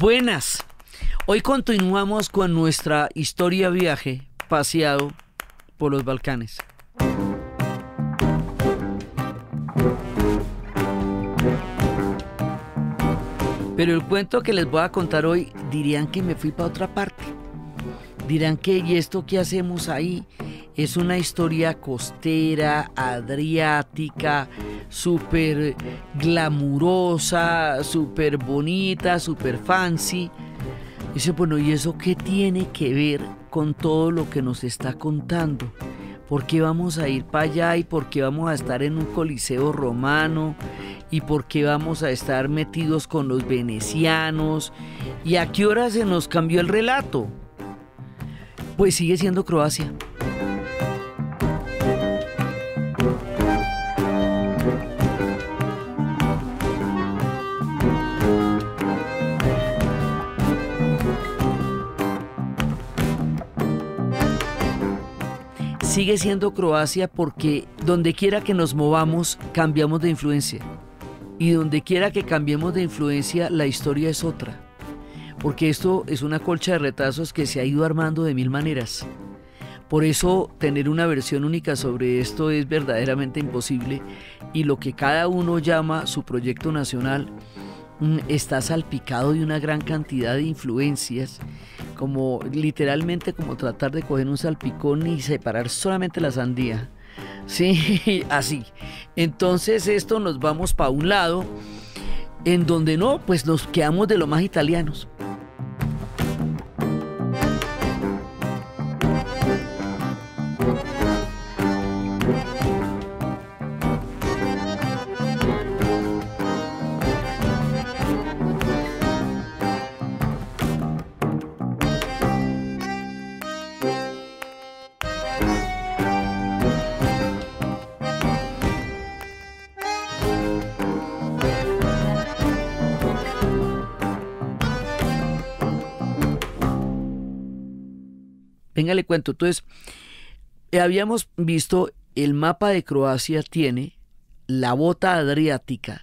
Buenas. Hoy continuamos con nuestra historia viaje paseado por los Balcanes. Pero el cuento que les voy a contar hoy dirían que me fui para otra parte. Dirán que ¿y esto que hacemos ahí? Es una historia costera, adriática, súper glamurosa, súper bonita, súper fancy. Dice, bueno, ¿y eso qué tiene que ver con todo lo que nos está contando? ¿Por qué vamos a ir para allá y por qué vamos a estar en un coliseo romano? ¿Y por qué vamos a estar metidos con los venecianos? ¿Y a qué hora se nos cambió el relato? Pues sigue siendo Croacia. sigue siendo Croacia porque donde quiera que nos movamos cambiamos de influencia. Y donde quiera que cambiemos de influencia, la historia es otra. Porque esto es una colcha de retazos que se ha ido armando de mil maneras. Por eso tener una versión única sobre esto es verdaderamente imposible y lo que cada uno llama su proyecto nacional está salpicado de una gran cantidad de influencias, como literalmente como tratar de coger un salpicón y separar solamente la sandía. Sí, así. Entonces esto nos vamos para un lado en donde no, pues nos quedamos de lo más italianos. cuento. Entonces, eh, habíamos visto el mapa de Croacia tiene la bota adriática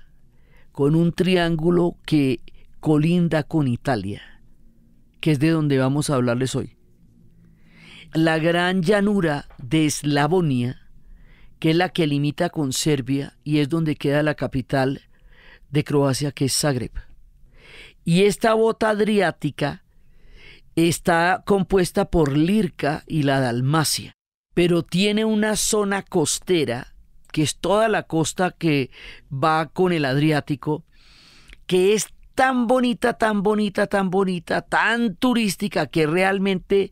con un triángulo que colinda con Italia, que es de donde vamos a hablarles hoy. La gran llanura de Eslavonia, que es la que limita con Serbia y es donde queda la capital de Croacia, que es Zagreb. Y esta bota adriática está compuesta por Lirca y la Dalmacia, pero tiene una zona costera, que es toda la costa que va con el Adriático, que es tan bonita, tan bonita, tan bonita, tan turística, que realmente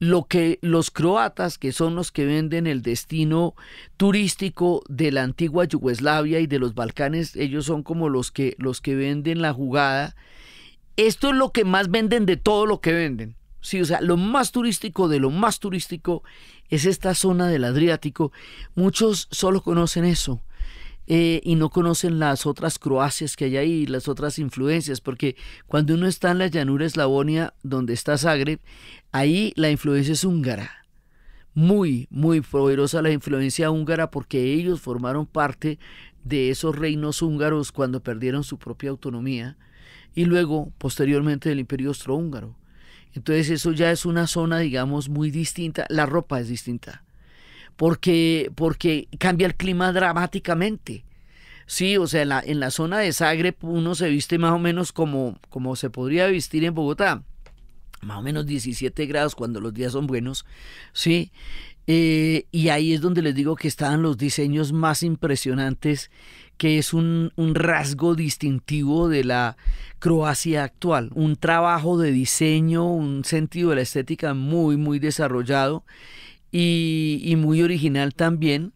lo que los croatas, que son los que venden el destino turístico de la antigua Yugoslavia y de los Balcanes, ellos son como los que, los que venden la jugada esto es lo que más venden de todo lo que venden. Sí, o sea, lo más turístico de lo más turístico es esta zona del Adriático. Muchos solo conocen eso. Eh, y no conocen las otras croacias que hay ahí, las otras influencias, porque cuando uno está en la llanura eslavonia, donde está Zagreb, ahí la influencia es húngara. Muy, muy poderosa la influencia húngara porque ellos formaron parte de esos reinos húngaros cuando perdieron su propia autonomía y luego posteriormente del Imperio Austrohúngaro. Entonces eso ya es una zona, digamos, muy distinta, la ropa es distinta, porque, porque cambia el clima dramáticamente. Sí, o sea, en la, en la zona de Zagreb uno se viste más o menos como, como se podría vestir en Bogotá, más o menos 17 grados cuando los días son buenos, sí. Eh, y ahí es donde les digo que estaban los diseños más impresionantes que es un, rasgo distintivo de la Croacia actual, un trabajo de diseño, un sentido de la estética muy, muy desarrollado y, muy original también,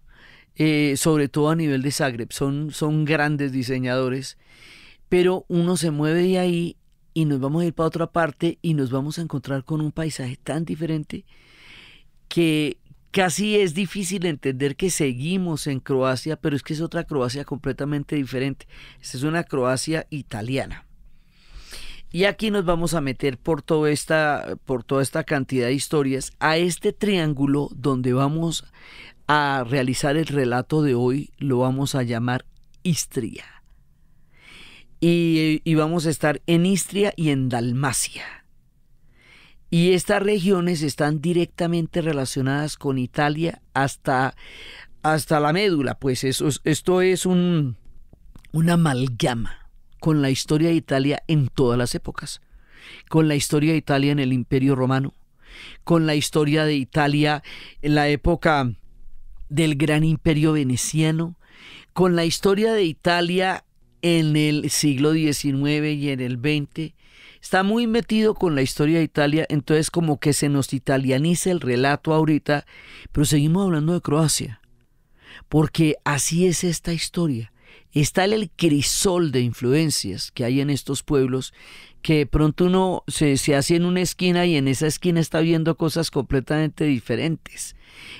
eh, sobre todo a nivel de Zagreb. Son, son grandes diseñadores, pero uno se mueve de ahí y nos vamos a ir para otra parte y nos vamos a encontrar con un paisaje tan diferente que Casi es difícil entender que seguimos en Croacia, pero es que es otra Croacia completamente diferente. Esta es una Croacia italiana. Y aquí nos vamos a meter por, toda esta, por toda esta cantidad de historias a este triángulo donde vamos a realizar el relato de hoy. Lo vamos a llamar Istria. y vamos a estar en Istria y en Dalmacia. Y estas regiones están directamente relacionadas con Italia hasta, hasta la médula, pues eso, esto es un, una amalgama con la historia de Italia en todas las épocas, con la historia de Italia en el Imperio Romano, con la historia de Italia en la época del Gran Imperio Veneciano, con la historia de Italia en el siglo XIX y en el XX, está muy metido con la historia de Italia, entonces como que se nos italianiza el relato ahorita, pero seguimos hablando de Croacia, porque así es esta historia. Está el crisol de influencias que hay en estos pueblos, que pronto uno se, se hace en una esquina y en esa esquina está viendo cosas completamente diferentes.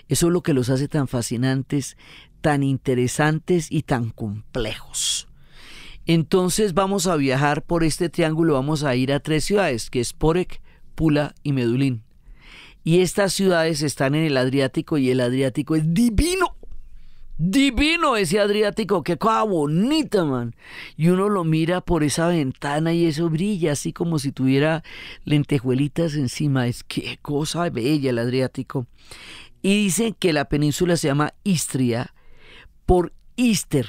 Eso es lo que los hace tan fascinantes, tan interesantes y tan complejos. Entonces vamos a viajar por este triángulo, vamos a ir a tres ciudades, que es Porek, Pula y Medulín. Y estas ciudades están en el Adriático y el Adriático es divino. Divino ese Adriático, qué cosa bonita, man. Y uno lo mira por esa ventana y eso brilla así como si tuviera lentejuelitas encima. Es qué cosa bella el Adriático. Y dicen que la península se llama Istria por Ister,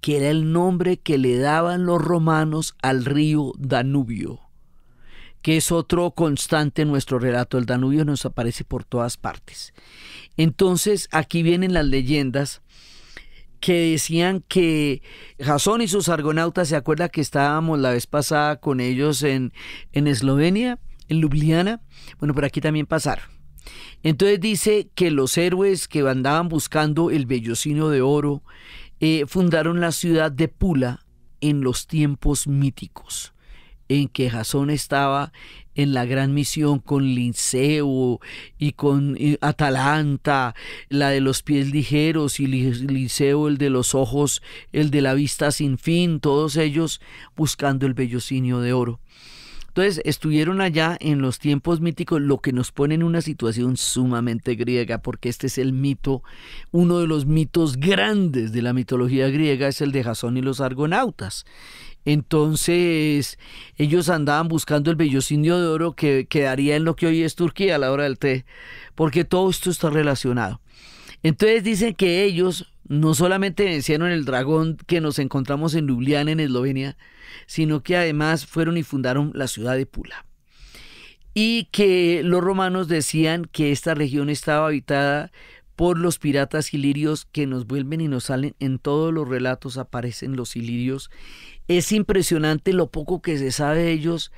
que era el nombre que le daban los romanos al río Danubio, que es otro constante en nuestro relato. El Danubio nos aparece por todas partes. Entonces aquí vienen las leyendas que decían que Jasón y sus argonautas, ¿se acuerda que estábamos la vez pasada con ellos en, en Eslovenia, en Ljubljana? Bueno, por aquí también pasaron. Entonces dice que los héroes que andaban buscando el vellocino de oro, eh, fundaron la ciudad de Pula en los tiempos míticos, en que Jasón estaba en la gran misión con Linceo y con eh, Atalanta, la de los pies ligeros y Linceo el de los ojos, el de la vista sin fin, todos ellos buscando el vellocinio de oro. Entonces, estuvieron allá en los tiempos míticos, lo que nos pone en una situación sumamente griega, porque este es el mito, uno de los mitos grandes de la mitología griega es el de Jasón y los argonautas. Entonces, ellos andaban buscando el vellocinio de oro que quedaría en lo que hoy es Turquía a la hora del té, porque todo esto está relacionado. Entonces dicen que ellos no solamente vencieron el dragón que nos encontramos en Ljubljana, en Eslovenia, sino que además fueron y fundaron la ciudad de Pula. Y que los romanos decían que esta región estaba habitada por los piratas ilirios que nos vuelven y nos salen. En todos los relatos aparecen los ilirios. Es impresionante lo poco que se sabe de ellos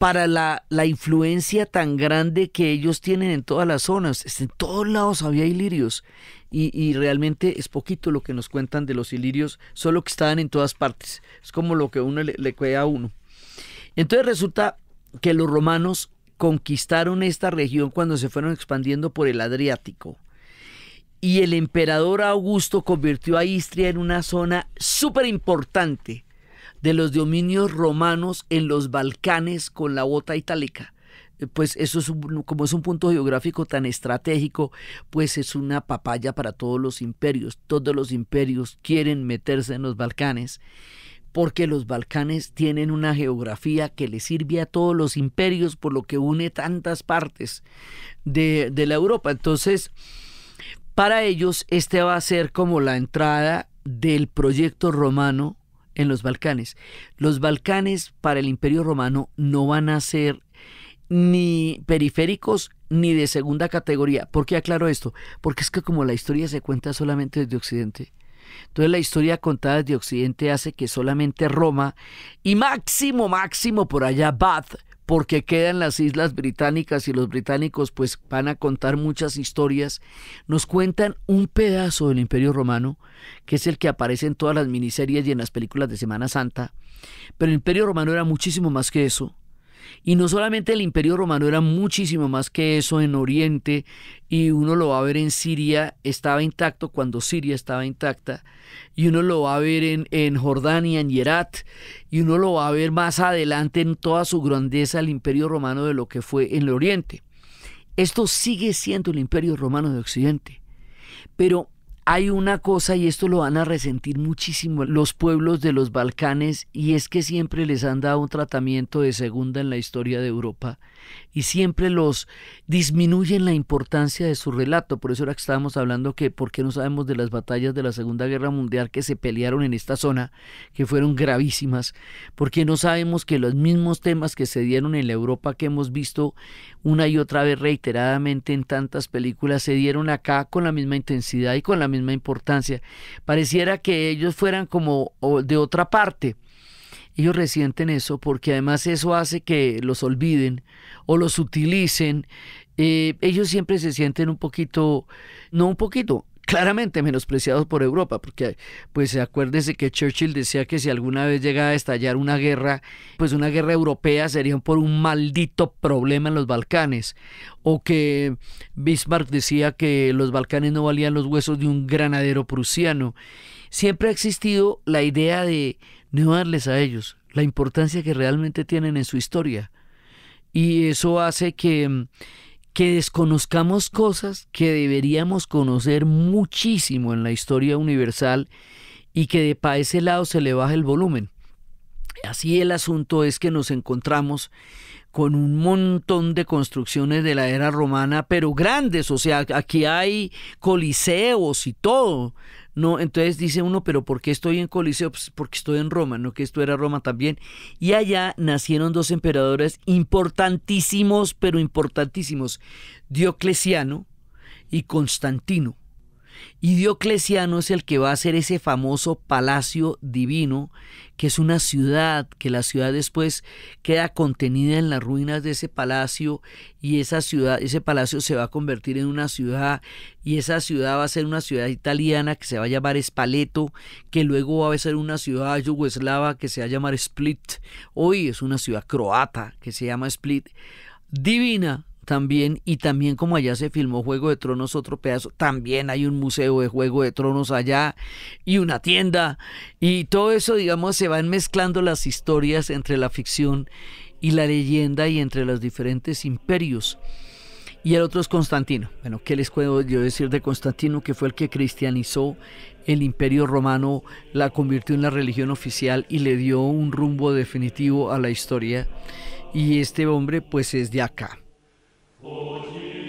para la, influencia tan grande que ellos tienen en todas las zonas. En todos lados había ilirios. Y, realmente es poquito lo que nos cuentan de los ilirios, solo que estaban en todas partes. Es como lo que uno le, le a uno. Entonces resulta que los romanos conquistaron esta región cuando se fueron expandiendo por el Adriático. Y el emperador Augusto convirtió a Istria en una zona súper importante de los dominios romanos en los Balcanes con la bota itálica eh, pues eso es como es un punto geográfico tan estratégico, pues es una papaya para todos los imperios. Todos los imperios quieren meterse en los Balcanes porque los Balcanes tienen una geografía que le sirve a todos los imperios, por lo que une tantas partes de, de la Europa. Entonces, para ellos, este va a ser como la entrada del proyecto romano en los Balcanes. Los Balcanes para el Imperio Romano no van a ser ni periféricos ni de segunda categoría. ¿Por qué aclaro esto? Porque es que como la historia se cuenta solamente desde Occidente, entonces la historia contada desde Occidente hace que solamente Roma y máximo, máximo por allá Bath porque quedan las islas británicas y los británicos pues van a contar muchas historias, nos cuentan un pedazo del Imperio Romano, que es el que aparece en todas las miniseries y en las películas de Semana Santa, pero el Imperio Romano era muchísimo más que eso, y no solamente el imperio romano era muchísimo más que eso en Oriente, y uno lo va a ver en Siria, estaba intacto cuando Siria estaba intacta, y uno lo va a ver en, en Jordania, en Yerat, y uno lo va a ver más adelante en toda su grandeza el imperio romano de lo que fue en el Oriente. Esto sigue siendo el imperio romano de Occidente, pero hay una cosa, y esto lo van a resentir muchísimo los pueblos de los Balcanes, y es que siempre les han dado un tratamiento de segunda en la historia de Europa, y siempre los disminuyen la importancia de su relato. Por eso era que estábamos hablando que por qué no sabemos de las batallas de la Segunda Guerra Mundial que se pelearon en esta zona, que fueron gravísimas, porque no sabemos que los mismos temas que se dieron en la Europa que hemos visto una y otra vez reiteradamente en tantas películas, se dieron acá con la misma intensidad y con la misma importancia. Pareciera que ellos fueran como de otra parte. Ellos resienten eso porque además eso hace que los olviden o los utilicen. Eh, ellos siempre se sienten un poquito, no un poquito, claramente menospreciados por Europa, porque pues acuérdese que Churchill decía que si alguna vez llegaba a estallar una guerra, pues una guerra europea sería por un maldito problema en los Balcanes, o que Bismarck decía que los Balcanes no valían los huesos de un granadero prusiano. Siempre ha existido la idea de no darles a ellos la importancia que realmente tienen en su historia. Y eso hace que que desconozcamos cosas que deberíamos conocer muchísimo en la historia universal y que de para ese lado se le baja el volumen. Así el asunto es que nos encontramos con un montón de construcciones de la era romana, pero grandes, o sea, aquí hay coliseos y todo, no, entonces dice uno, pero ¿por qué estoy en Coliseo? Pues porque estoy en Roma, no que esto era Roma también. Y allá nacieron dos emperadores importantísimos, pero importantísimos, Diocleciano y Constantino. Y Diocleciano es el que va a hacer ese famoso palacio divino, que es una ciudad, que la ciudad después queda contenida en las ruinas de ese palacio y esa ciudad, ese palacio se va a convertir en una ciudad y esa ciudad va a ser una ciudad italiana que se va a llamar Spaleto, que luego va a ser una ciudad yugoslava que se va a llamar Split. Hoy es una ciudad croata que se llama Split. Divina, también, y también como allá se filmó Juego de Tronos, otro pedazo, también hay un museo de Juego de Tronos allá, y una tienda, y todo eso, digamos, se van mezclando las historias entre la ficción y la leyenda y entre los diferentes imperios. Y el otro es Constantino. Bueno, ¿qué les puedo yo decir de Constantino? Que fue el que cristianizó el imperio romano, la convirtió en la religión oficial y le dio un rumbo definitivo a la historia. Y este hombre pues es de acá. Lord, you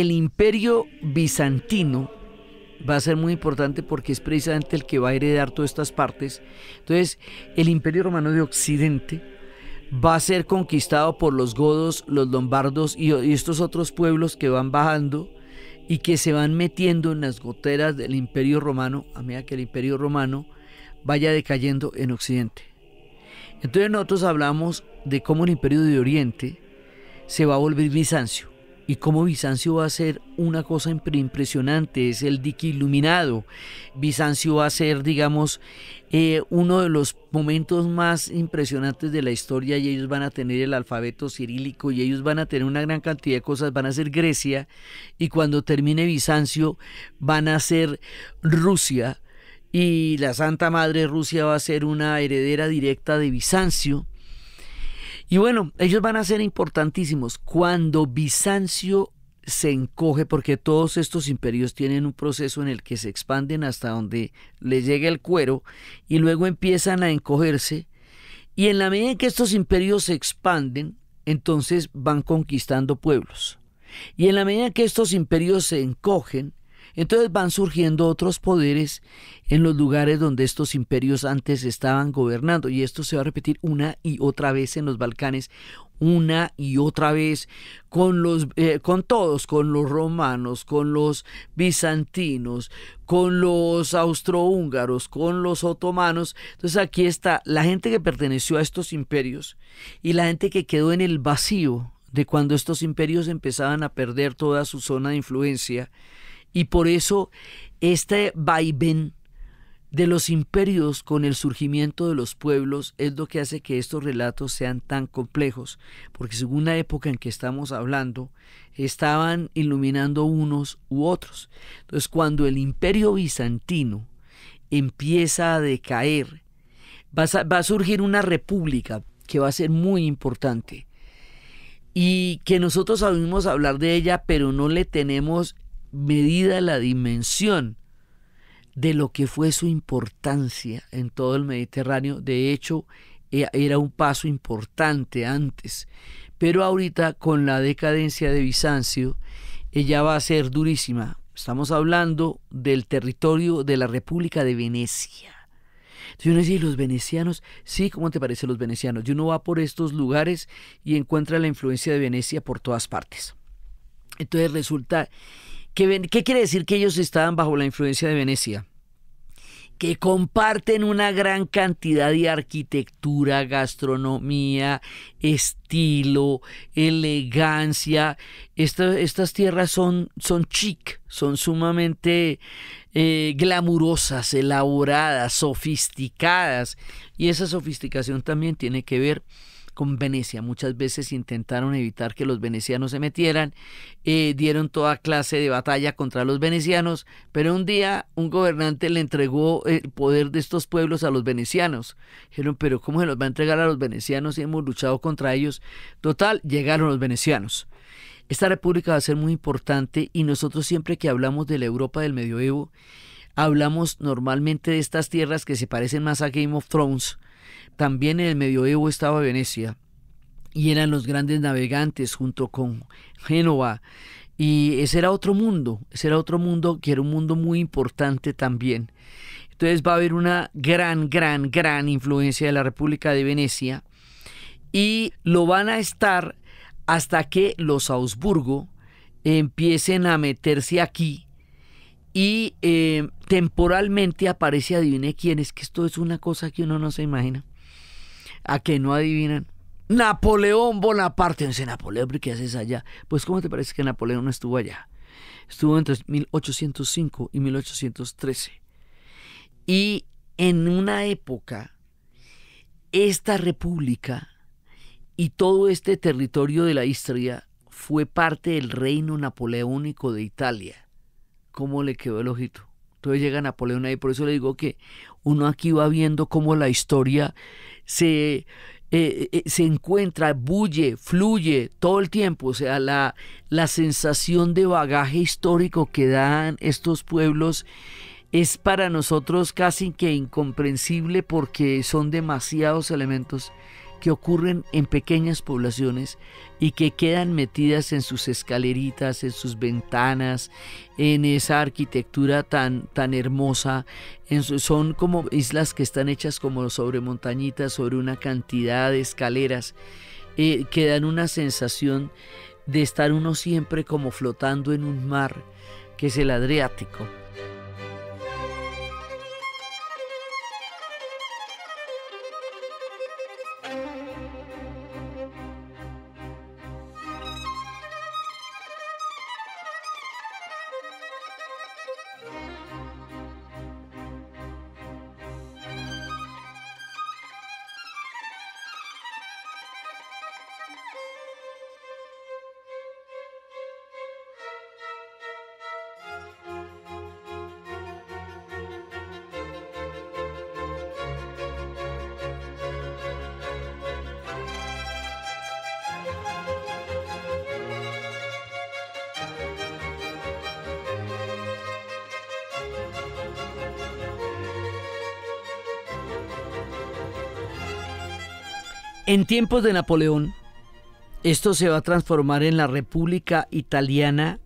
el imperio bizantino va a ser muy importante porque es precisamente el que va a heredar todas estas partes. Entonces, el imperio romano de Occidente va a ser conquistado por los godos, los lombardos y, estos otros pueblos que van bajando y que se van metiendo en las goteras del imperio romano a medida que el imperio romano vaya decayendo en Occidente. Entonces nosotros hablamos de cómo el imperio de Oriente se va a volver Bizancio y cómo Bizancio va a ser una cosa impresionante, es el dique iluminado. Bizancio va a ser, digamos, eh, uno de los momentos más impresionantes de la historia y ellos van a tener el alfabeto cirílico y ellos van a tener una gran cantidad de cosas, van a ser Grecia y cuando termine Bizancio van a ser Rusia y la Santa Madre Rusia va a ser una heredera directa de Bizancio y bueno, ellos van a ser importantísimos. Cuando Bizancio se encoge, porque todos estos imperios tienen un proceso en el que se expanden hasta donde les llega el cuero y luego empiezan a encogerse. Y en la medida que estos imperios se expanden, entonces van conquistando pueblos. Y en la medida que estos imperios se encogen, entonces van surgiendo otros poderes en los lugares donde estos imperios antes estaban gobernando. Y esto se va a repetir una y otra vez en los Balcanes, una y otra vez con los eh, con todos, con los romanos, con los bizantinos, con los austrohúngaros, con los otomanos. Entonces aquí está la gente que perteneció a estos imperios y la gente que quedó en el vacío de cuando estos imperios empezaban a perder toda su zona de influencia y por eso este vaivén de los imperios con el surgimiento de los pueblos es lo que hace que estos relatos sean tan complejos, porque según la época en que estamos hablando, estaban iluminando unos u otros. Entonces, cuando el imperio bizantino empieza a decaer, va a, va a surgir una república que va a ser muy importante y que nosotros sabemos hablar de ella, pero no le tenemos medida la dimensión de lo que fue su importancia en todo el Mediterráneo. De hecho, e, era un paso importante antes, pero ahorita con la decadencia de Bizancio, ella va a ser durísima. Estamos hablando del territorio de la República de Venecia. Entonces uno dice, ¿y los venecianos? Sí, ¿cómo te parece los venecianos? Y uno va por estos lugares y encuentra la influencia de Venecia por todas partes. Entonces resulta ¿Qué, quiere decir que ellos estaban bajo la influencia de Venecia? que comparten una gran cantidad de arquitectura, gastronomía, estilo, elegancia. estas tierras son, son chic, son sumamente eh, glamurosas, elaboradas, sofisticadas. Y esa sofisticación también tiene que ver con Venecia. Muchas veces intentaron evitar que los venecianos se metieran, eh, dieron toda clase de batalla contra los venecianos, pero un día un gobernante le entregó eh, el poder de estos pueblos a los venecianos. Dijeron, pero ¿cómo se los va a entregar a los venecianos si hemos luchado contra ellos? Total, llegaron los venecianos. Esta república va a ser muy importante y nosotros siempre que hablamos de la Europa del medioevo, hablamos normalmente de estas tierras que se parecen más a Game of Thrones, también en el medioevo estaba Venecia y eran los grandes navegantes junto con Génova. Y ese era otro mundo, ese era otro mundo que era un mundo muy importante también. Entonces va a haber una gran, gran, gran influencia de la República de Venecia y lo van a estar hasta que los Augsburgo empiecen a meterse aquí y eh, temporalmente aparece, adivine quién es, que esto es una cosa que uno no se imagina a que no adivinan. Napoleón Bonaparte. Dice, Napoleón, ¿qué haces allá? Pues, ¿cómo te parece que Napoleón no estuvo allá? Estuvo entre 1805 y 1813. Y en una época, esta república y todo este territorio de la historia fue parte del reino napoleónico de Italia. ¿Cómo le quedó el ojito? Entonces llega Napoleón ahí, por eso le digo que uno aquí va viendo cómo la historia se, eh, eh, se encuentra, bulle, fluye todo el tiempo. O sea, la, la sensación de bagaje histórico que dan estos pueblos es para nosotros casi que incomprensible porque son demasiados elementos que ocurren en pequeñas poblaciones y que quedan metidas en sus escaleritas, en sus ventanas, en esa arquitectura tan, tan hermosa. son como islas que están hechas como sobre montañitas, sobre una cantidad de escaleras, eh, que dan una sensación de estar uno siempre como flotando en un mar, que es el Adriático. En tiempos de Napoleón, esto se va a transformar en la República Italiana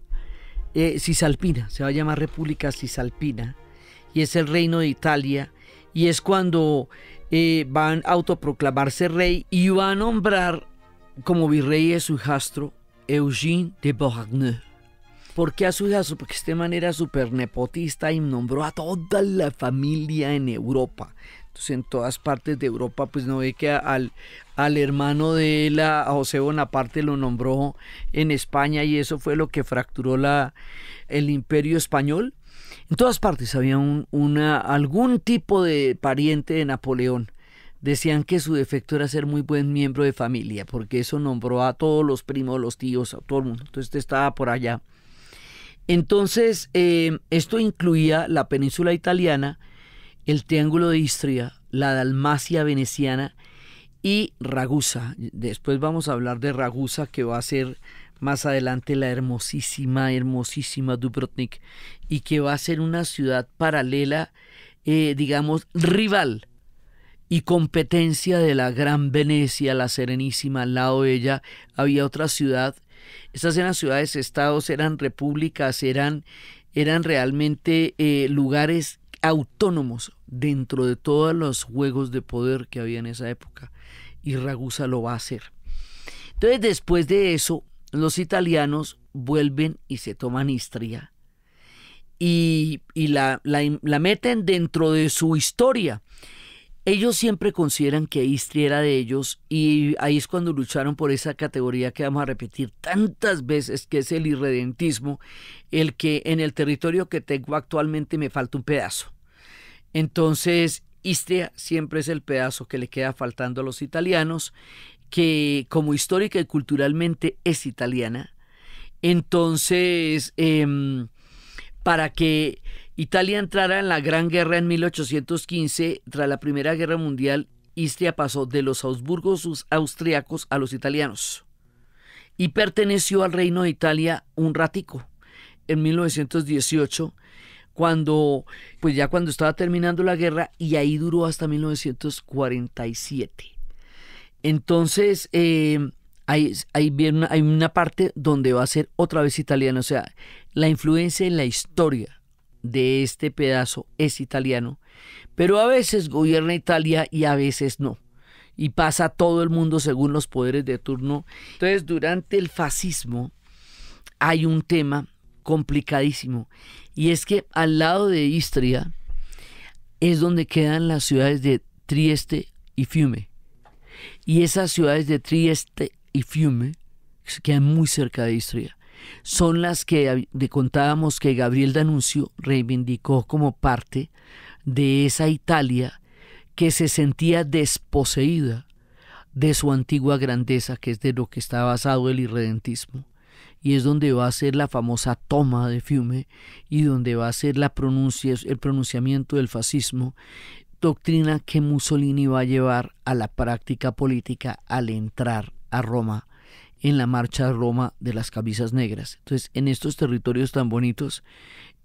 eh, Cisalpina, se va a llamar República Cisalpina, y es el reino de Italia, y es cuando eh, van a autoproclamarse rey y va a nombrar como virrey a su hijastro Eugène de Beauharnais. porque a su hijastro? Porque este man era súper nepotista y nombró a toda la familia en Europa. Entonces en todas partes de Europa, pues no ve que al, al hermano de él, a José Bonaparte, lo nombró en España y eso fue lo que fracturó la, el imperio español. En todas partes había una, algún tipo de pariente de Napoleón. Decían que su defecto era ser muy buen miembro de familia, porque eso nombró a todos los primos, los tíos, a todo el mundo. Entonces este estaba por allá. Entonces, eh, esto incluía la península italiana, el Triángulo de Istria, la Dalmacia veneciana y Ragusa. Después vamos a hablar de Ragusa, que va a ser más adelante la hermosísima, hermosísima Dubrovnik, y que va a ser una ciudad paralela, eh, digamos, rival y competencia de la Gran Venecia, la Serenísima, al lado de ella había otra ciudad. Estas eran ciudades, estados, eran repúblicas, eran, eran realmente eh, lugares autónomos dentro de todos los juegos de poder que había en esa época. Y Ragusa lo va a hacer. Entonces, después de eso, los italianos vuelven y se toman Istria y, la, la meten dentro de su historia ellos siempre consideran que Istria era de ellos y ahí es cuando lucharon por esa categoría que vamos a repetir tantas veces, que es el irredentismo, el que en el territorio que tengo actualmente me falta un pedazo. Entonces, Istria siempre es el pedazo que le queda faltando a los italianos, que como histórica y culturalmente es italiana. Entonces, em, para que Italia entrara en la Gran Guerra en 1815, tras la Primera Guerra Mundial, Istria pasó de los Habsburgos austriacos a los italianos y perteneció al Reino de Italia un ratico en 1918 cuando pues ya cuando estaba terminando la guerra y ahí duró hasta 1947. Entonces em, hay, hay, hay una parte donde va a ser otra vez italiano, o sea, la influencia en la historia de este pedazo es italiano, pero a veces gobierna Italia y a veces no. Y pasa todo el mundo según los poderes de turno. Entonces, durante el fascismo hay un tema complicadísimo. Y es que al lado de Istria es donde quedan las ciudades de Trieste y Fiume. Y esas ciudades de Trieste y Fiume quedan muy cerca de Istria son las que contábamos que Gabriel Danuncio reivindicó como parte de esa Italia que se sentía desposeída de su antigua grandeza, que es de lo que está basado el irredentismo. Y es donde va a ser la famosa toma de Fiume y donde va a ser el pronunciamiento del fascismo, doctrina que Mussolini va a llevar a la práctica política al entrar a Roma en la marcha a Roma de las camisas negras. Entonces, en estos territorios tan bonitos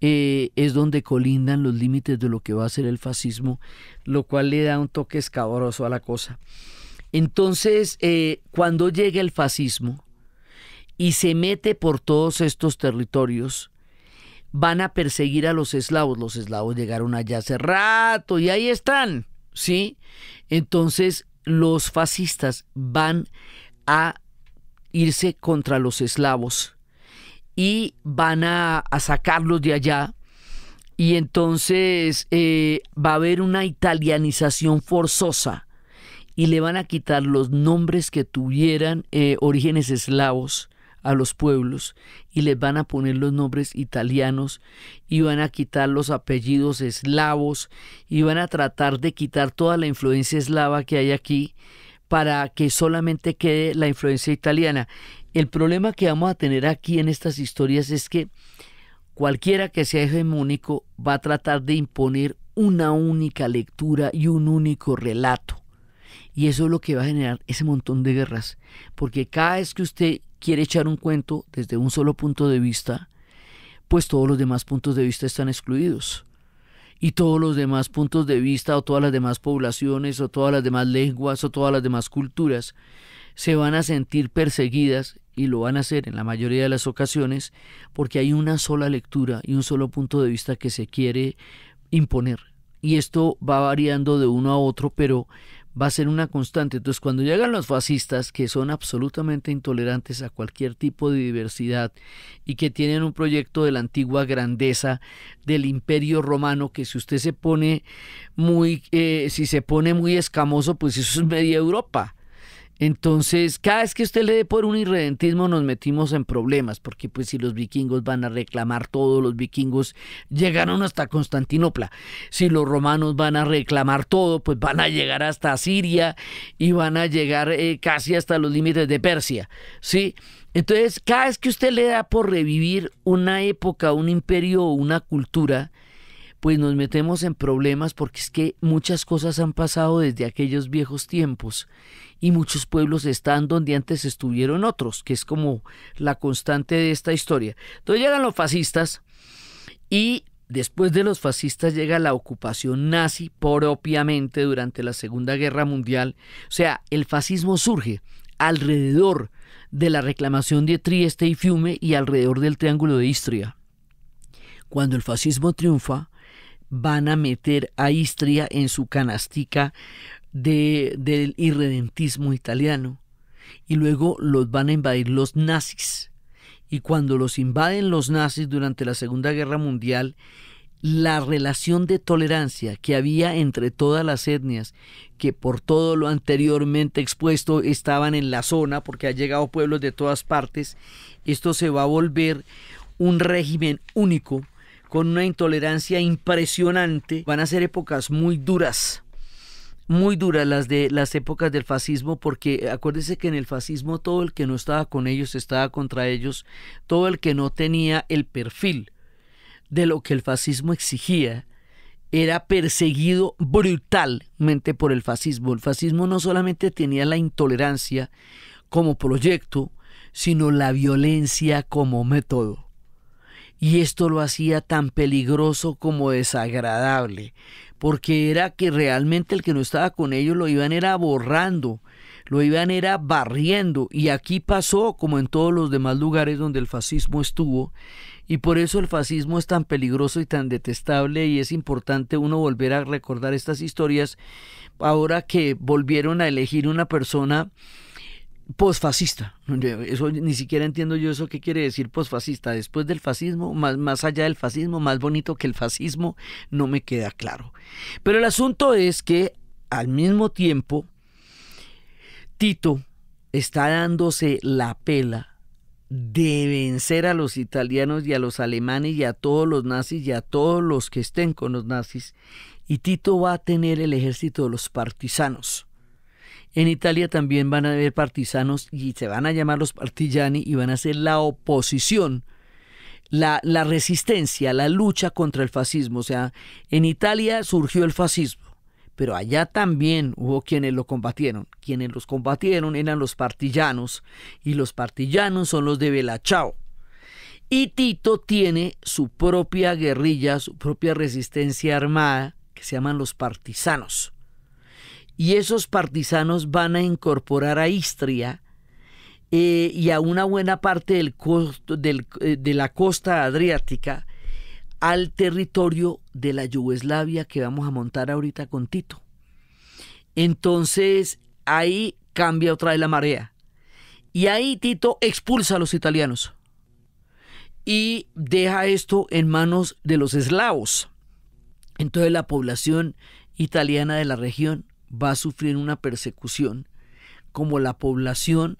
eh, es donde colindan los límites de lo que va a ser el fascismo, lo cual le da un toque escabroso a la cosa. Entonces, eh, cuando llega el fascismo y se mete por todos estos territorios, van a perseguir a los eslavos. Los eslavos llegaron allá hace rato y ahí están, ¿sí? Entonces, los fascistas van a irse contra los eslavos y van a, sacarlos de allá. Y entonces eh, va a haber una italianización forzosa y le van a quitar los nombres que tuvieran eh, orígenes eslavos a los pueblos y les van a poner los nombres italianos y van a quitar los apellidos eslavos y van a tratar de quitar toda la influencia eslava que hay aquí para que solamente quede la influencia italiana. El problema que vamos a tener aquí en estas historias es que cualquiera que sea hegemónico va a tratar de imponer una única lectura y un único relato. Y eso es lo que va a generar ese montón de guerras. Porque cada vez que usted quiere echar un cuento desde un solo punto de vista, pues todos los demás puntos de vista están excluidos y todos los demás puntos de vista o todas las demás poblaciones o todas las demás lenguas o todas las demás culturas se van a sentir perseguidas y lo van a hacer en la mayoría de las ocasiones porque hay una sola lectura y un solo punto de vista que se quiere imponer. Y esto va variando de uno a otro, pero, va a ser una constante. Entonces, cuando llegan los fascistas, que son absolutamente intolerantes a cualquier tipo de diversidad y que tienen un proyecto de la antigua grandeza del imperio romano, que si usted se pone muy, eh, si se pone muy escamoso, pues eso es media Europa. Entonces, cada vez que usted le dé por un irredentismo nos metimos en problemas, porque pues si los vikingos van a reclamar todo, los vikingos llegaron hasta Constantinopla, si los romanos van a reclamar todo, pues van a llegar hasta Siria y van a llegar eh, casi hasta los límites de Persia, ¿sí? Entonces, cada vez que usted le da por revivir una época, un imperio o una cultura, pues nos metemos en problemas porque es que muchas cosas han pasado desde aquellos viejos tiempos y muchos pueblos están donde antes estuvieron otros, que es como la constante de esta historia. Entonces llegan los fascistas y después de los fascistas llega la ocupación nazi propiamente durante la Segunda Guerra Mundial. O sea, el fascismo surge alrededor de la reclamación de Trieste y Fiume y alrededor del Triángulo de Istria. Cuando el fascismo triunfa, van a meter a Istria en su canastica del irredentismo italiano. Y luego los van a invadir los nazis. Y cuando los invaden los nazis durante la Segunda Guerra Mundial, la relación de tolerancia que había entre todas las etnias, que por todo lo anteriormente expuesto estaban en la zona, porque han llegado pueblos de todas partes, esto se va a volver un régimen único con una intolerancia impresionante. Van a ser épocas muy duras, muy duras las de las épocas del fascismo porque acuérdense que en el fascismo todo el que no estaba con ellos estaba contra ellos, todo el que no tenía el perfil de lo que el fascismo exigía era perseguido brutalmente por el fascismo. El fascismo no solamente tenía la intolerancia como proyecto, sino la violencia como método y esto lo hacía tan peligroso como desagradable, porque era que realmente el que no estaba con ellos lo iban era borrando, lo iban era barriendo, y aquí pasó como en todos los demás lugares donde el fascismo estuvo, y por eso el fascismo es tan peligroso y tan detestable y es importante uno volver a recordar estas historias ahora que volvieron a elegir una persona posfascista. Eso ni siquiera entiendo yo eso qué quiere decir posfascista. Después del fascismo, más, más allá del fascismo, más bonito que el fascismo, no me queda claro. Pero el asunto es que al mismo tiempo, Tito está dándose la pela de vencer a los italianos y a los alemanes y a todos los nazis y a todos los que estén con los nazis. Y Tito va a tener el ejército de los partisanos en Italia también van a haber partisanos y se van a llamar los partigiani y van a ser la oposición, la, resistencia, la lucha contra el fascismo. O sea, en Italia surgió el fascismo pero allá también hubo quienes lo combatieron. Quienes los combatieron eran los partillanos, y los partillanos son los de Belachao. Y Tito tiene su propia guerrilla, su propia resistencia armada, que se llaman los partisanos. Y esos partisanos van a incorporar a Istria eh, y a una buena parte del eh, de la costa adriática al territorio de la Yugoslavia que vamos a montar ahorita con Tito. Entonces ahí cambia otra vez la marea. Y ahí Tito expulsa a los italianos y deja esto en manos de los eslavos. Entonces la población italiana de la región va a sufrir una persecución como la población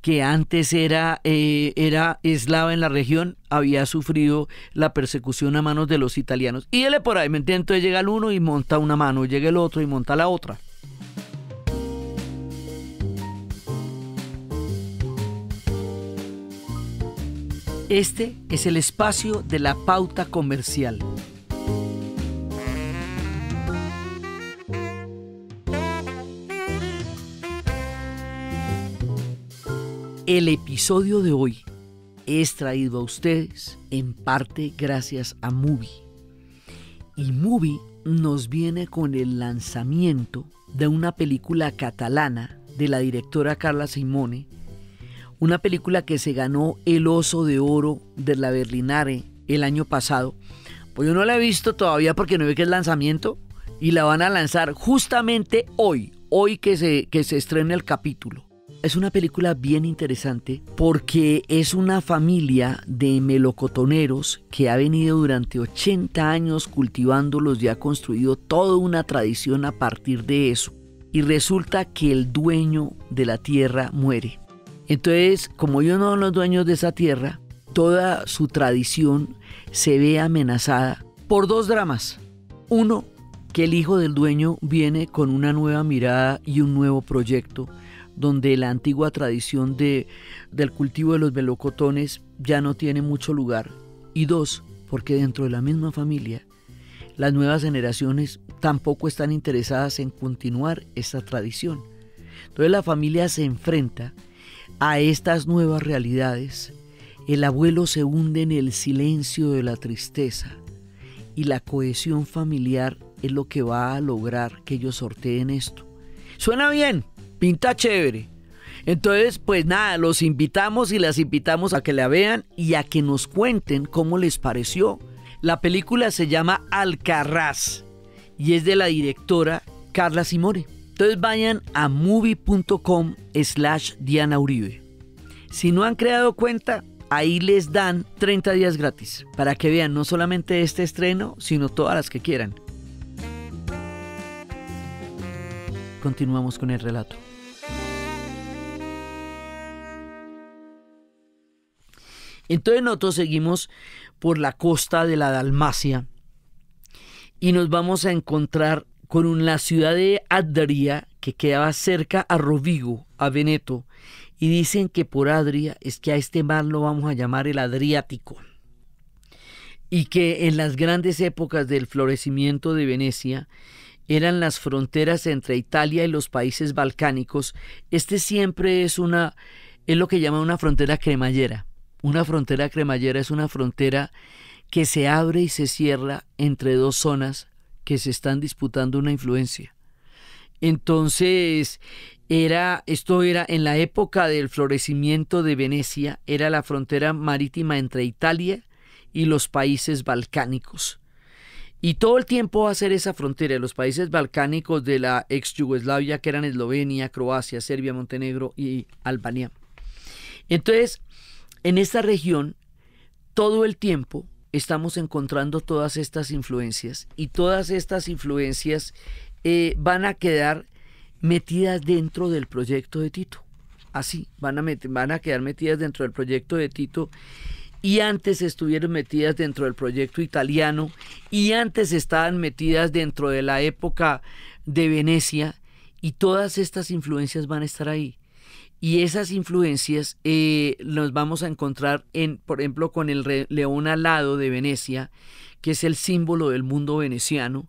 que antes era, eh, era eslava en la región, había sufrido la persecución a manos de los italianos. Y él por ahí, ¿me entiendo llega el uno y monta una mano, llega el otro y monta la otra. Este es el espacio de la pauta comercial. El episodio de hoy es traído a ustedes en parte gracias a Movie. Y Movie nos viene con el lanzamiento de una película catalana de la directora Carla Simone, una película que se ganó el Oso de Oro de la Berlinare el año pasado. Pues yo no la he visto todavía porque no ve que es lanzamiento y la van a lanzar justamente hoy, hoy que se, que se estrena el capítulo. Es una película bien interesante porque es una familia de melocotoneros que ha venido durante 80 años cultivándolos y ha construido toda una tradición a partir de eso. Y resulta que el dueño de la tierra muere. Entonces, como yo no son los dueños de esa tierra, toda su tradición se ve amenazada por dos dramas. Uno, que el hijo del dueño viene con una nueva mirada y un nuevo proyecto donde la antigua tradición de, del cultivo de los melocotones ya no tiene mucho lugar. Y dos, porque dentro de la misma familia, las nuevas generaciones tampoco están interesadas en continuar esta tradición. Entonces la familia se enfrenta a estas nuevas realidades. El abuelo se hunde en el silencio de la tristeza y la cohesión familiar es lo que va a lograr que ellos sorteen esto. Suena bien, pinta chévere. Entonces, pues nada, los invitamos y las invitamos a que la vean y a que nos cuenten cómo les pareció. La película se llama Alcarraz y es de la directora Carla Simone. Entonces vayan a movie.com slash Diana Uribe. Si no han creado cuenta, ahí les dan 30 días gratis para que vean no solamente este estreno, sino todas las que quieran. Continuamos con el relato. Entonces nosotros seguimos por la costa de la Dalmacia y nos vamos a encontrar con la ciudad de Adria que quedaba cerca a Rovigo, a Veneto, y dicen que por Adria es que a este mar lo vamos a llamar el Adriático y que en las grandes épocas del florecimiento de Venecia eran las fronteras entre Italia y los países balcánicos. Este siempre es una es lo que llaman una frontera cremallera. Una frontera cremallera es una frontera que se abre y se cierra entre dos zonas que se están disputando una influencia. Entonces, era, esto era en la época del florecimiento de Venecia, era la frontera marítima entre Italia y los países balcánicos. Y todo el tiempo va a ser esa frontera, los países balcánicos de la ex Yugoslavia, que eran Eslovenia, Croacia, Serbia, Montenegro y Albania. Entonces, en esta región, todo el tiempo estamos encontrando todas estas influencias y todas estas influencias eh, van a quedar metidas dentro del proyecto de Tito. Así, van a quedar metidas dentro del proyecto de Tito y antes estuvieron metidas dentro del proyecto italiano y antes estaban metidas dentro de la época de Venecia y todas estas influencias van a estar ahí. Y esas influencias eh, nos vamos a encontrar, en, por ejemplo, con el león alado de Venecia, que es el símbolo del mundo veneciano,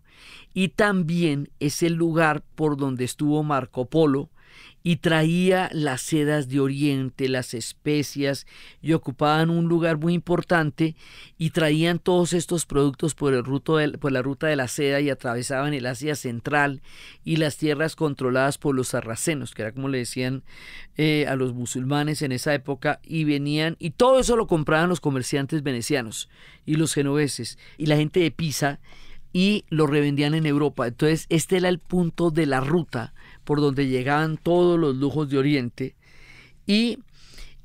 y también es el lugar por donde estuvo Marco Polo, y traía las sedas de Oriente, las especias, y ocupaban un lugar muy importante y traían todos estos productos por, el ruto por la ruta de la seda y atravesaban el Asia Central y las tierras controladas por los sarracenos, que era como le decían eh, a los musulmanes en esa época, y venían, y todo eso lo compraban los comerciantes venecianos y los genoveses y la gente de Pisa y lo revendían en Europa. Entonces, este era el punto de la ruta por donde llegaban todos los lujos de Oriente. Y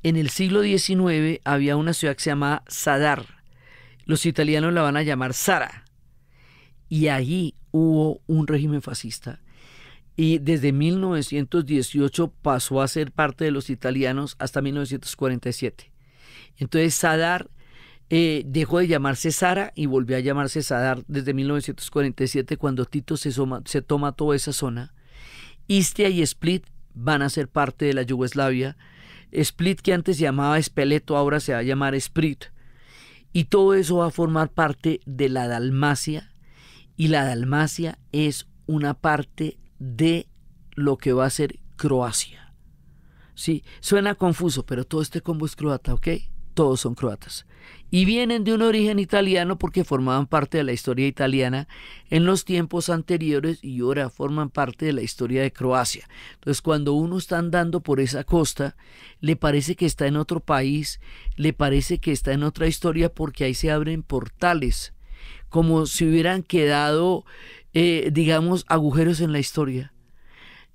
en el siglo XIX había una ciudad que se llamaba Sadar. Los italianos la van a llamar Sara. Y allí hubo un régimen fascista. Y desde 1918 pasó a ser parte de los italianos hasta 1947. Entonces Sadar eh, dejó de llamarse Sara y volvió a llamarse Sadar desde 1947 cuando Tito se toma toda esa zona Istia y Split van a ser parte de la Yugoslavia. Split, que antes se llamaba Espeleto, ahora se va a llamar Split. Y todo eso va a formar parte de la Dalmacia. Y la Dalmacia es una parte de lo que va a ser Croacia. Sí, suena confuso, pero todo este combo es croata, ¿ok? todos son croatas. Y vienen de un origen italiano porque formaban parte de la historia italiana en los tiempos anteriores y ahora forman parte de la historia de Croacia. Entonces cuando uno está andando por esa costa, le parece que está en otro país, le parece que está en otra historia porque ahí se abren portales, como si hubieran quedado, eh, digamos, agujeros en la historia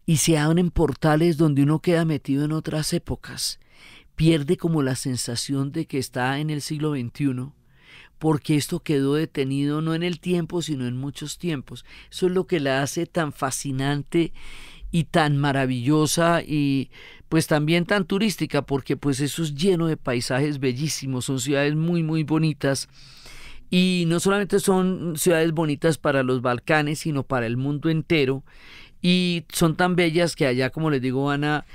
y se abren portales donde uno queda metido en otras épocas pierde como la sensación de que está en el siglo XXI, porque esto quedó detenido no en el tiempo, sino en muchos tiempos. Eso es lo que la hace tan fascinante y tan maravillosa y pues también tan turística, porque pues eso es lleno de paisajes bellísimos, son ciudades muy, muy bonitas. Y no solamente son ciudades bonitas para los Balcanes, sino para el mundo entero. Y son tan bellas que allá, como les digo, van a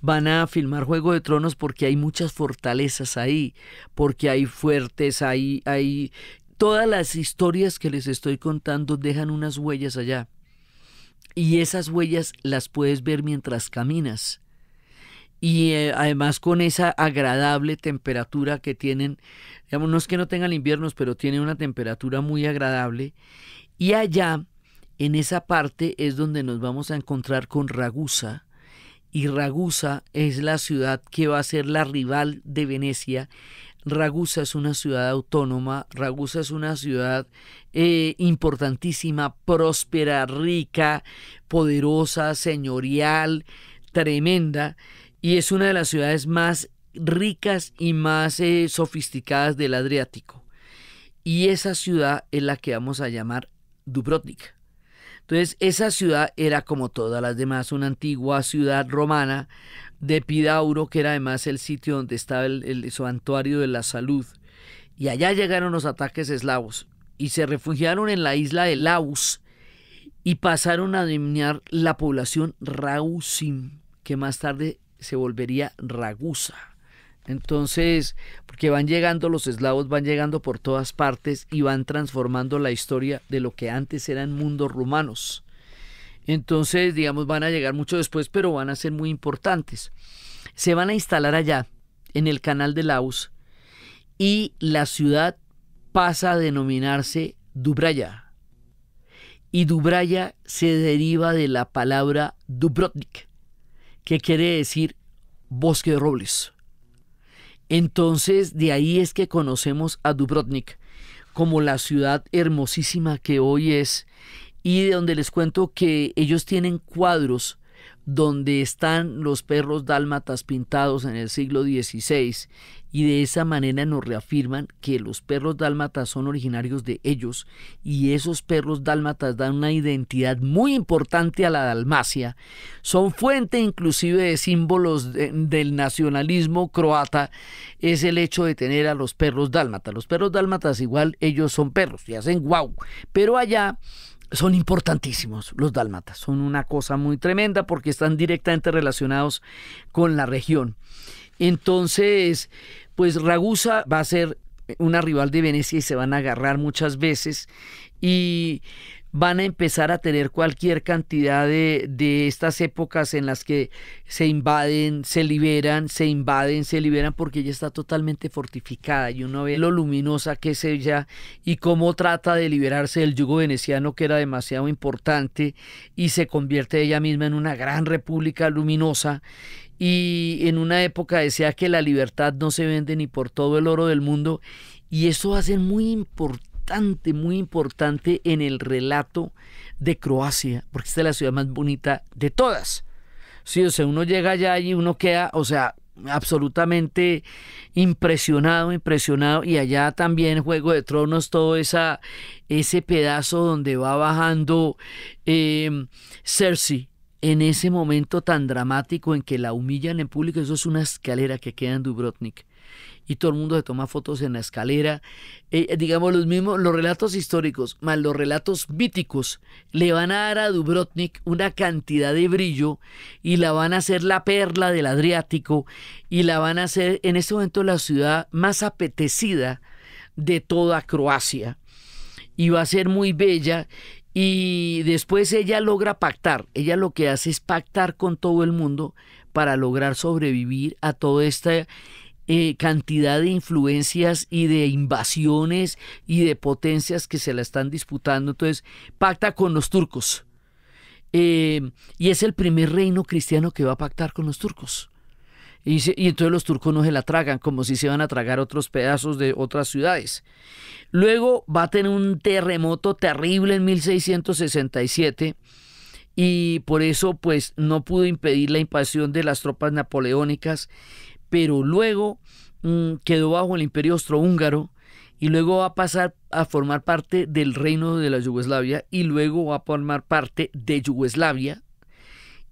van a filmar Juego de Tronos porque hay muchas fortalezas ahí, porque hay fuertes, ahí, hay... Todas las historias que les estoy contando dejan unas huellas allá. Y esas huellas las puedes ver mientras caminas. Y eh, además con esa agradable temperatura que tienen, digamos, no es que no tengan inviernos, pero tienen una temperatura muy agradable. Y allá, en esa parte, es donde nos vamos a encontrar con Ragusa, y Ragusa es la ciudad que va a ser la rival de Venecia. Ragusa es una ciudad autónoma, Ragusa es una ciudad eh, importantísima, próspera, rica, poderosa, señorial, tremenda, y es una de las ciudades más ricas y más eh, sofisticadas del Adriático. Y esa ciudad es la que vamos a llamar Dubrovnik. Entonces, esa ciudad era como todas las demás, una antigua ciudad romana de Pidauro, que era además el sitio donde estaba el, santuario de la salud. Y allá llegaron los ataques eslavos y se refugiaron en la isla de Laus y pasaron a dominar la población Rausim, que más tarde se volvería Ragusa. Entonces, que van llegando los eslavos, van llegando por todas partes y van transformando la historia de lo que antes eran mundos romanos. Entonces, digamos, van a llegar mucho después, pero van a ser muy importantes. Se van a instalar allá, en el canal de Laus, y la ciudad pasa a denominarse Dubraya. Y Dubraya se deriva de la palabra Dubrotnik, que quiere decir bosque de robles. Entonces, de ahí es que conocemos a Dubrovnik como la ciudad hermosísima que hoy es y de donde les cuento que ellos tienen cuadros donde están los perros dálmatas pintados en el siglo XVI y de esa manera nos reafirman que los perros dálmatas son originarios de ellos y esos perros dálmatas dan una identidad muy importante a la Dalmacia, son fuente inclusive de símbolos del nacionalismo croata, es el hecho de tener a los perros dálmata. Los perros dálmatas igual ellos son perros y hacen guau, pero allá son importantísimos los dálmatas, son una cosa muy tremenda porque están directamente relacionados con la región. Entonces, pues Ragusa va a ser una rival de Venecia y se van a agarrar muchas veces. Y van a empezar a tener cualquier cantidad de, estas épocas en las que se invaden, se liberan, se invaden, se liberan, porque ella está totalmente fortificada y uno ve lo luminosa que es ella y cómo trata de liberarse del yugo veneciano que era demasiado importante y se convierte ella misma en una gran república luminosa y en una época decía que la libertad no se vende ni por todo el oro del mundo y eso va a ser muy importante muy importante en el relato de Croacia, porque esta es la ciudad más bonita de todas. si uno llega allá y uno queda, o sea, absolutamente impresionado, impresionado. Y allá también Juego de Tronos, todo esa, ese pedazo donde va bajando em, Cersei. En ese momento tan dramático en que la humillan en público, eso es una escalera que queda en Dubrovnik y todo el mundo se toma fotos en la escalera. Eh, eh, digamos, los mismos, los relatos históricos más los relatos míticos le van a dar a Dubrovnik una cantidad de brillo y la van a hacer la perla del Adriático y la van a hacer en este momento la ciudad más apetecida de toda Croacia. Y va a ser muy bella y después ella logra pactar. Ella lo que hace es pactar con todo el mundo para lograr sobrevivir a toda esta... Eh, cantidad de influencias y de invasiones y de potencias que se la están disputando. Entonces, pacta con los turcos. Eh, y es el primer reino cristiano que va a pactar con los turcos. Y, entonces los turcos no se la tragan, como si se van a tragar otros pedazos de otras ciudades. Luego va a tener un terremoto terrible en 1667 y por eso pues no pudo impedir la invasión de las tropas napoleónicas, pero luego mm, quedó bajo el imperio austrohúngaro y luego va a pasar a formar parte del reino de la Yugoslavia y luego va a formar parte de Yugoslavia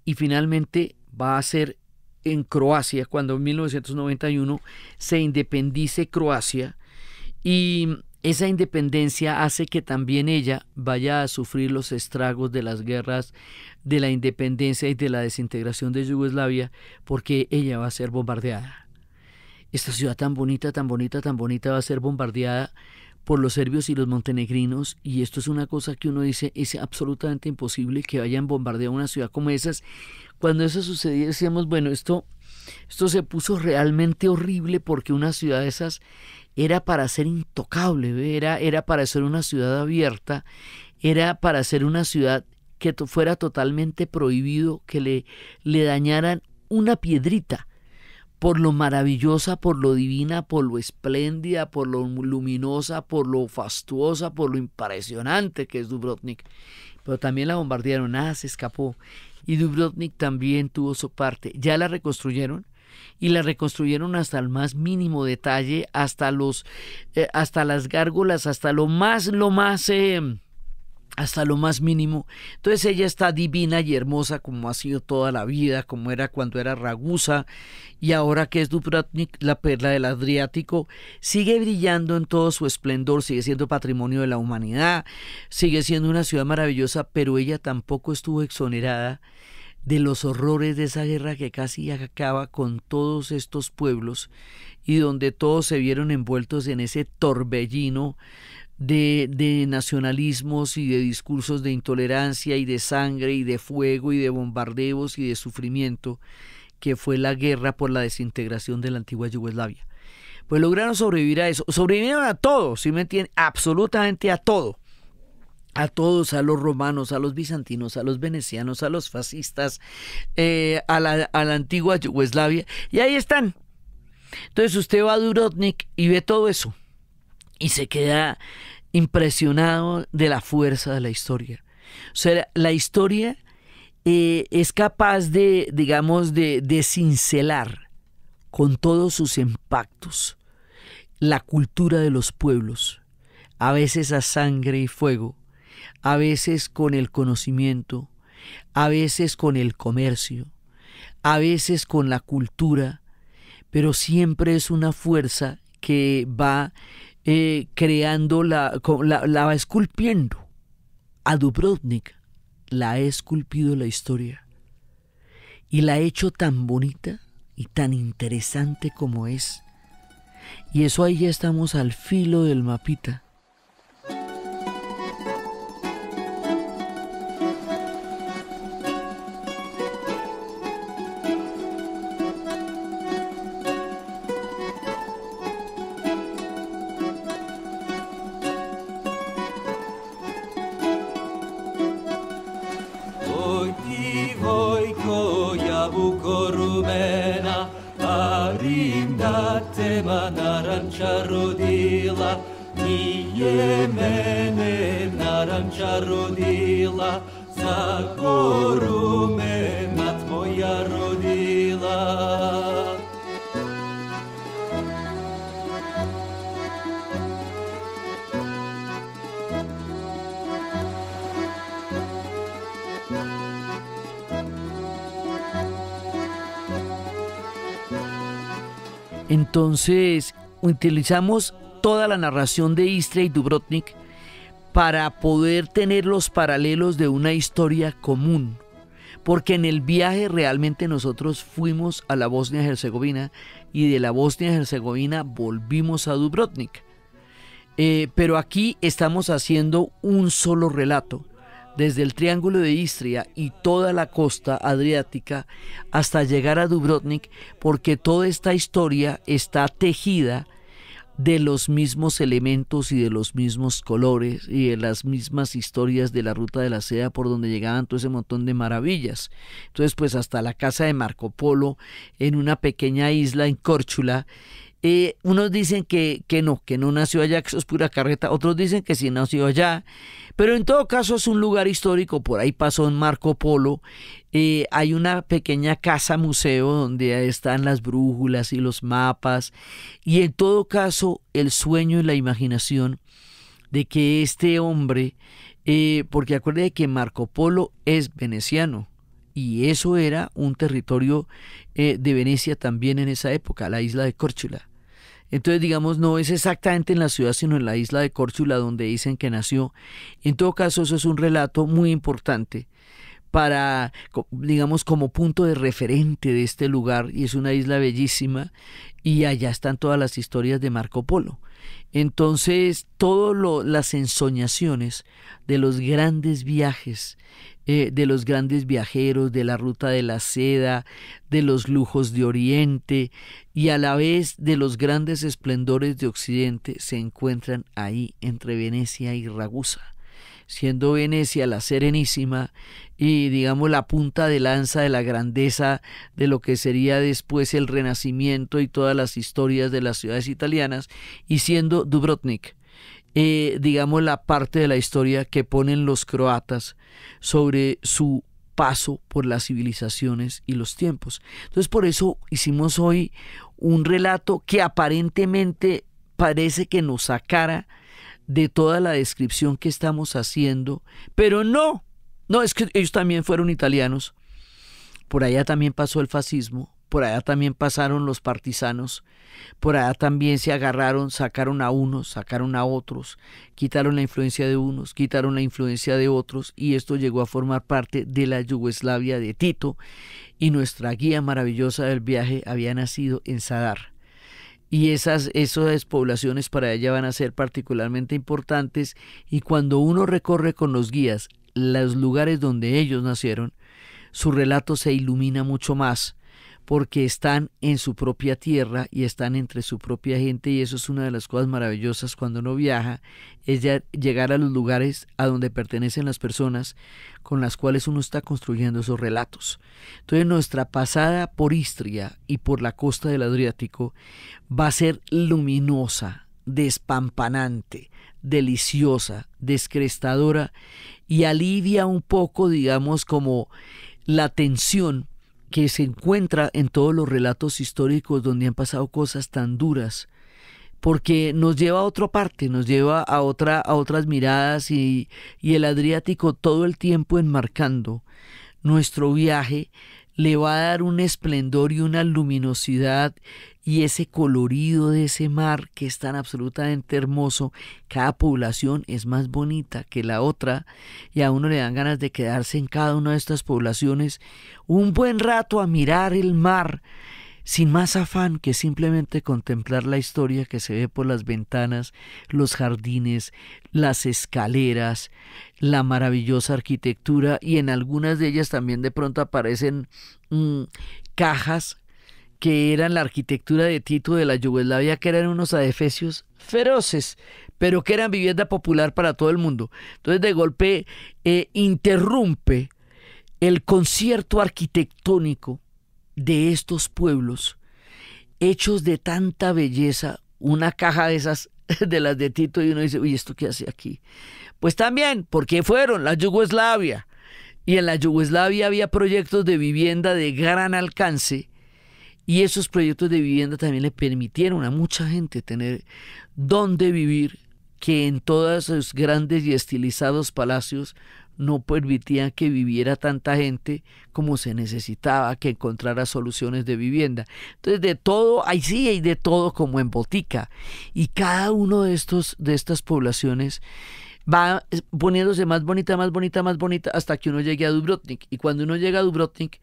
y finalmente va a ser en Croacia cuando en 1991 se independice Croacia y esa independencia hace que también ella vaya a sufrir los estragos de las guerras de la independencia y de la desintegración de Yugoslavia porque ella va a ser bombardeada. Esta ciudad tan bonita, tan bonita, tan bonita va a ser bombardeada por los serbios y los montenegrinos y esto es una cosa que uno dice es absolutamente imposible que vayan a bombardear una ciudad como esas. Cuando eso sucedía decíamos, bueno, esto esto se puso realmente horrible porque una ciudad de esas era para ser intocable, era, era para ser una ciudad abierta, era para ser una ciudad que fuera totalmente prohibido que le, le dañaran una piedrita por lo maravillosa, por lo divina, por lo espléndida, por lo luminosa, por lo fastuosa, por lo impresionante que es Dubrovnik. Pero también la bombardearon, ah, se escapó. Y Dubrovnik también tuvo su parte. Ya la reconstruyeron, y la reconstruyeron hasta el más mínimo detalle, hasta los, eh, hasta las gárgolas, hasta lo más, lo más. Eh, hasta lo más mínimo. Entonces ella está divina y hermosa como ha sido toda la vida, como era cuando era Ragusa y ahora que es Dubrovnik, la perla del Adriático, sigue brillando en todo su esplendor, sigue siendo patrimonio de la humanidad, sigue siendo una ciudad maravillosa, pero ella tampoco estuvo exonerada de los horrores de esa guerra que casi acaba con todos estos pueblos y donde todos se vieron envueltos en ese torbellino de, nacionalismos y de discursos de intolerancia y de sangre y de fuego y de bombardeos y de sufrimiento que fue la guerra por la desintegración de la antigua Yugoslavia. Pues lograron sobrevivir a eso, sobrevivieron a todo, si me entienden, absolutamente a todo a todos, a los romanos, a los bizantinos, a los venecianos, a los fascistas, eh, a, la, antigua Yugoslavia, y ahí están. Entonces usted va a Durotnik y ve todo eso, y se queda impresionado de la fuerza de la historia. O sea, la historia eh, es capaz de, digamos, de, de cincelar con todos sus impactos la cultura de los pueblos, a veces a sangre y fuego, a veces con el conocimiento, a veces con el comercio, a veces con la cultura, pero siempre es una fuerza que va eh, creando, la, la, la va esculpiendo. A Dubrovnik la ha esculpido la historia y la ha hecho tan bonita y tan interesante como es. Y eso ahí ya estamos al filo del mapita Entonces, utilizamos toda la narración de Istria y Dubrovnik para poder tener los paralelos de una historia común. Porque en el viaje realmente nosotros fuimos a la Bosnia-Herzegovina y de la Bosnia-Herzegovina volvimos a Dubrovnik. Eh, pero aquí estamos haciendo un solo relato desde el Triángulo de Istria y toda la costa adriática hasta llegar a Dubrovnik, porque toda esta historia está tejida de los mismos elementos y de los mismos colores y de las mismas historias de la ruta de la seda por donde llegaban todo ese montón de maravillas. Entonces, pues hasta la casa de Marco Polo en una pequeña isla en Córchula, eh, unos dicen que, que no, que no nació allá, que eso es pura carreta, otros dicen que sí nació allá, pero en todo caso es un lugar histórico, por ahí pasó en Marco Polo, eh, hay una pequeña casa museo donde están las brújulas y los mapas, y en todo caso el sueño y la imaginación de que este hombre, eh, porque acuérdense que Marco Polo es veneciano, y eso era un territorio eh, de Venecia también en esa época, la isla de Córchula. Entonces, digamos, no es exactamente en la ciudad, sino en la isla de Córchula donde dicen que nació. En todo caso, eso es un relato muy importante para, digamos, como punto de referente de este lugar, y es una isla bellísima, y allá están todas las historias de Marco Polo. Entonces, todas las ensoñaciones de los grandes viajes eh, de los grandes viajeros, de la ruta de la seda, de los lujos de Oriente y a la vez de los grandes esplendores de Occidente se encuentran ahí entre Venecia y Ragusa siendo Venecia la serenísima y digamos la punta de lanza de la grandeza de lo que sería después el Renacimiento y todas las historias de las ciudades italianas, y siendo Dubrovnik eh, digamos, la parte de la historia que ponen los croatas sobre su paso por las civilizaciones y los tiempos. Entonces, por eso hicimos hoy un relato que aparentemente parece que nos sacara de toda la descripción que estamos haciendo, pero no, no, es que ellos también fueron italianos, por allá también pasó el fascismo, por allá también pasaron los partisanos, por allá también se agarraron, sacaron a unos, sacaron a otros, quitaron la influencia de unos, quitaron la influencia de otros, y esto llegó a formar parte de la Yugoslavia de Tito, y nuestra guía maravillosa del viaje había nacido en Sadar. Y esas, esas poblaciones para ella van a ser particularmente importantes, y cuando uno recorre con los guías los lugares donde ellos nacieron, su relato se ilumina mucho más porque están en su propia tierra y están entre su propia gente y eso es una de las cosas maravillosas cuando uno viaja, es llegar a los lugares a donde pertenecen las personas con las cuales uno está construyendo esos relatos. Entonces nuestra pasada por Istria y por la costa del Adriático va a ser luminosa, despampanante, deliciosa, descrestadora y alivia un poco, digamos, como la tensión que se encuentra en todos los relatos históricos donde han pasado cosas tan duras, porque nos lleva a otra parte, nos lleva a, otra, a otras miradas y, y el Adriático todo el tiempo enmarcando nuestro viaje le va a dar un esplendor y una luminosidad y ese colorido de ese mar que es tan absolutamente hermoso. Cada población es más bonita que la otra y a uno le dan ganas de quedarse en cada una de estas poblaciones un buen rato a mirar el mar sin más afán que simplemente contemplar la historia que se ve por las ventanas, los jardines, las escaleras, la maravillosa arquitectura y en algunas de ellas también de pronto aparecen mm, cajas que eran la arquitectura de Tito de la Yugoslavia, que eran unos adefesios feroces, pero que eran vivienda popular para todo el mundo. Entonces de golpe eh, interrumpe el concierto arquitectónico de estos pueblos, hechos de tanta belleza, una caja de esas de las de Tito y uno dice, uy, ¿esto qué hace aquí? Pues también, porque fueron la Yugoslavia. Y en la Yugoslavia había proyectos de vivienda de gran alcance y esos proyectos de vivienda también le permitieron a mucha gente tener dónde vivir, que en todos esos grandes y estilizados palacios no permitía que viviera tanta gente como se necesitaba, que encontrara soluciones de vivienda. Entonces, de todo, ahí sí hay de todo como en botica. Y cada uno de, estos, de estas poblaciones va eh, poniéndose más bonita, más bonita, más bonita, hasta que uno llegue a Dubrovnik. Y cuando uno llega a Dubrovnik,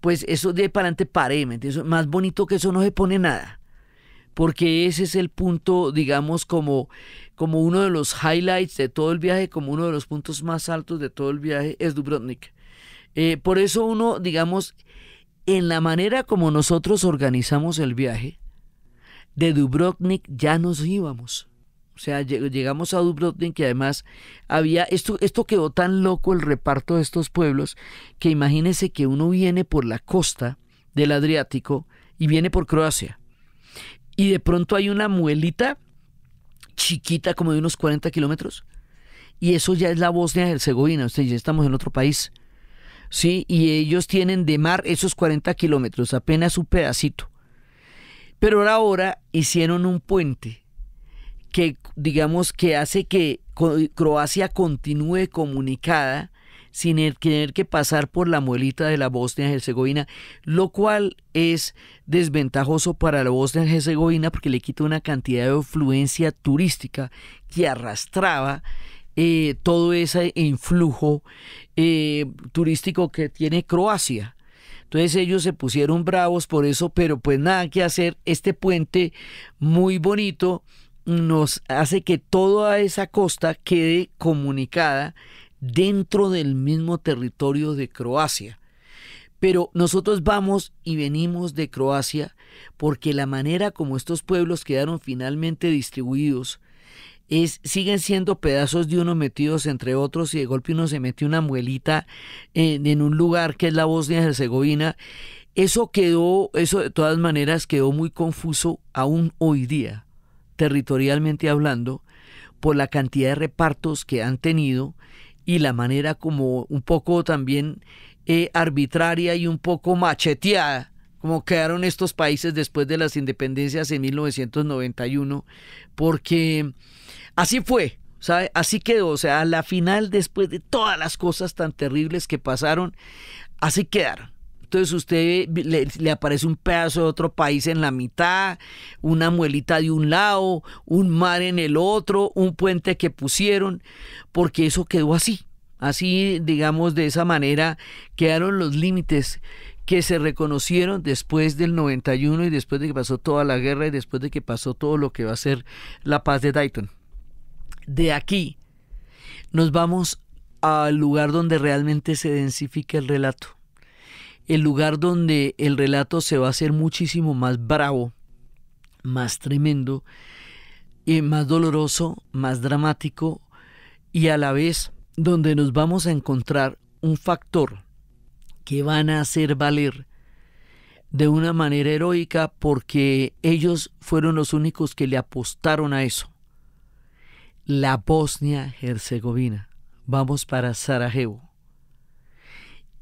pues eso de parante paré, Más bonito que eso no se pone nada porque ese es el punto, digamos, como, como uno de los highlights de todo el viaje, como uno de los puntos más altos de todo el viaje, es Dubrovnik. Eh, por eso uno, digamos, en la manera como nosotros organizamos el viaje, de Dubrovnik ya nos íbamos. O sea, llegamos a Dubrovnik y además había, esto, esto quedó tan loco el reparto de estos pueblos, que imagínese que uno viene por la costa del Adriático y viene por Croacia y de pronto hay una muelita chiquita como de unos 40 kilómetros y eso ya es la Bosnia-Herzegovina, ustedes ya estamos en otro país. Sí, y ellos tienen de mar esos 40 kilómetros, apenas un pedacito. Pero ahora hicieron un puente que digamos que hace que Croacia continúe comunicada sin tener que pasar por la muelita de la Bosnia Herzegovina, lo cual es desventajoso para la Bosnia Herzegovina porque le quita una cantidad de afluencia turística que arrastraba eh, todo ese influjo eh, turístico que tiene Croacia. Entonces ellos se pusieron bravos por eso, pero pues nada que hacer. Este puente muy bonito nos hace que toda esa costa quede comunicada dentro del mismo territorio de Croacia. Pero nosotros vamos y venimos de Croacia porque la manera como estos pueblos quedaron finalmente distribuidos es, siguen siendo pedazos de unos metidos entre otros y de golpe uno se mete una muelita en, en un lugar que es la Bosnia-Herzegovina. Eso quedó, eso de todas maneras quedó muy confuso aún hoy día, territorialmente hablando, por la cantidad de repartos que han tenido y la manera como un poco también eh, arbitraria y un poco macheteada como quedaron estos países después de las independencias en 1991, porque así fue, así quedó, o sea, a la final después de todas las cosas tan terribles que pasaron, así quedaron. Entonces usted le, aparece un pedazo de otro país en la mitad, una muelita de un lado, un mar en el otro, un puente que pusieron, porque eso quedó así. Así, digamos, de esa manera quedaron los límites que se reconocieron después del 91 y después de que pasó toda la guerra y después de que pasó todo lo que va a ser la paz de Dayton. De aquí nos vamos al lugar donde realmente se densifica el relato el lugar donde el relato se va a hacer muchísimo más bravo, más tremendo, y eh, más doloroso, más dramático y a la vez donde nos vamos a encontrar un factor que van a hacer valer de una manera heroica porque ellos fueron los únicos que le apostaron a eso. La Bosnia-Herzegovina. Vamos para Sarajevo.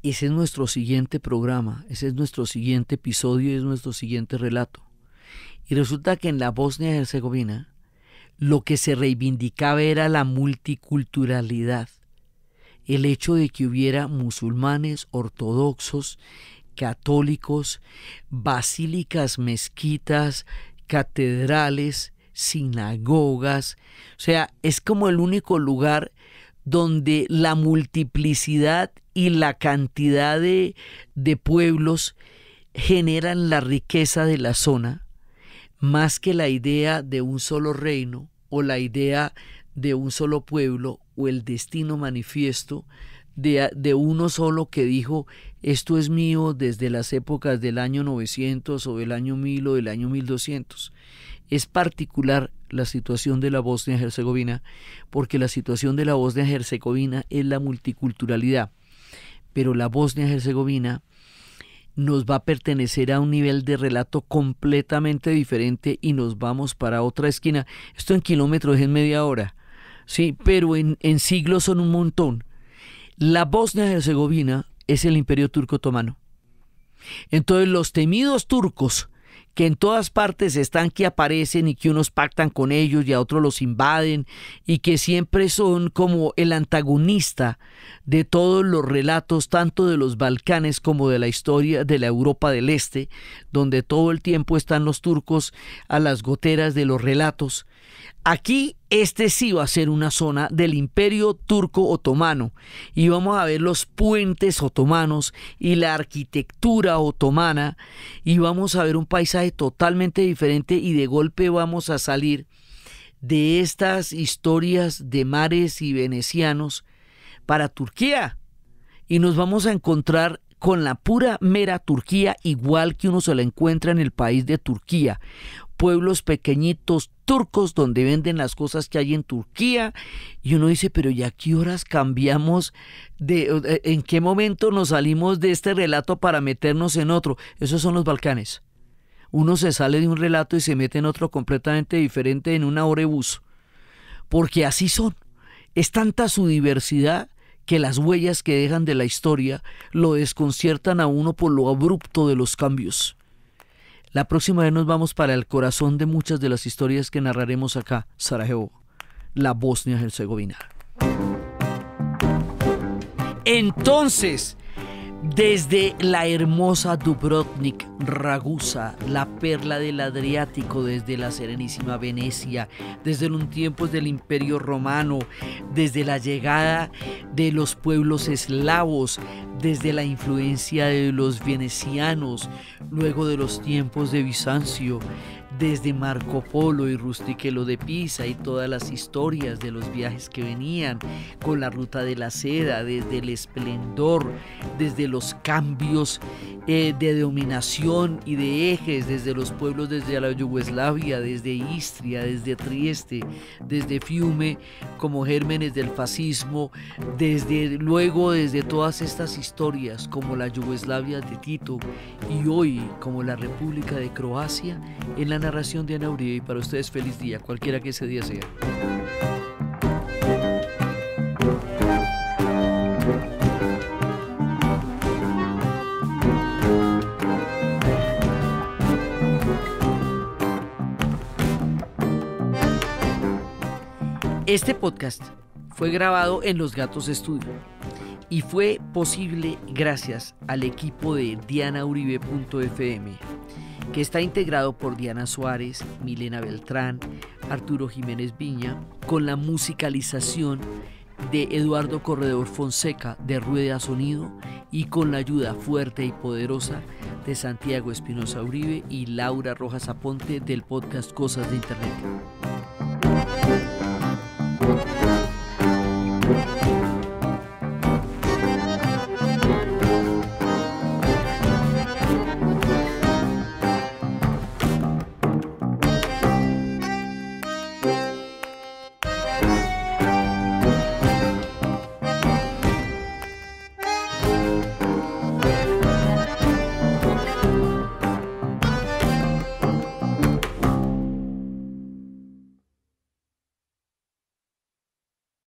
Ese es nuestro siguiente programa, ese es nuestro siguiente episodio es nuestro siguiente relato. Y resulta que en la Bosnia y Herzegovina lo que se reivindicaba era la multiculturalidad, el hecho de que hubiera musulmanes, ortodoxos, católicos, basílicas, mezquitas, catedrales, sinagogas. O sea, es como el único lugar donde la multiplicidad y la cantidad de, pueblos generan la riqueza de la zona, más que la idea de un solo reino o la idea de un solo pueblo o el destino manifiesto de, de, uno solo que dijo, esto es mío desde las épocas del año 900 o del año 1000 o del año 1200. Es particular la situación de la Bosnia-Herzegovina porque la situación de la Bosnia-Herzegovina es la multiculturalidad, pero la Bosnia-Herzegovina nos va a pertenecer a un nivel de relato completamente diferente y nos vamos para otra esquina. Esto en kilómetros es media hora, sí, pero en, en siglos son un montón. La Bosnia-Herzegovina es el imperio turco otomano. Entonces los temidos turcos que en todas partes están, que aparecen y que unos pactan con ellos y a otros los invaden y que siempre son como el antagonista de todos los relatos, tanto de los Balcanes como de la historia de la Europa del Este, donde todo el tiempo están los turcos a las goteras de los relatos. Aquí este sí va a ser una zona del imperio turco otomano y vamos a ver los puentes otomanos y la arquitectura otomana y vamos a ver un paisaje totalmente diferente y de golpe vamos a salir de estas historias de mares y venecianos para Turquía y nos vamos a encontrar con la pura mera Turquía, igual que uno se la encuentra en el país de Turquía pueblos pequeñitos turcos donde venden las cosas que hay en Turquía y uno dice, pero ¿ya qué horas cambiamos de eh, en qué momento nos salimos de este relato para meternos en otro? Esos son los Balcanes. Uno se sale de un relato y se mete en otro completamente diferente en una orebus. Porque así son. Es tanta su diversidad que las huellas que dejan de la historia lo desconciertan a uno por lo abrupto de los cambios. La próxima vez nos vamos para el corazón de muchas de las historias que narraremos acá, Sarajevo, la Bosnia-Herzegovina. Entonces, desde la hermosa Dubrovnik, Ragusa, la perla del Adriático, desde la serenísima Venecia, desde los tiempos del Imperio Romano, desde la llegada de los pueblos eslavos, desde la influencia de los venecianos, luego de los tiempos de Bizancio, desde Marco Polo y Rustiquelo de Pisa y todas las historias de los viajes que venían con la ruta de la seda, desde el esplendor, desde los cambios eh, de dominación y de ejes, desde los pueblos, desde la Yugoslavia, desde Istria, desde Trieste, desde Fiume, como gérmenes del fascismo, desde luego, desde todas estas historias, como la Yugoslavia de Tito y hoy como la República de Croacia, en la de Ana y para ustedes feliz día, cualquiera que ese día sea. Este podcast fue grabado en Los Gatos Estudio y fue posible gracias al equipo de Diana Uribe.fm, que está integrado por Diana Suárez, Milena Beltrán, Arturo Jiménez Viña, con la musicalización de Eduardo Corredor Fonseca de Rueda Sonido y con la ayuda fuerte y poderosa de Santiago Espinosa Uribe y Laura Rojas Aponte del podcast Cosas de Internet.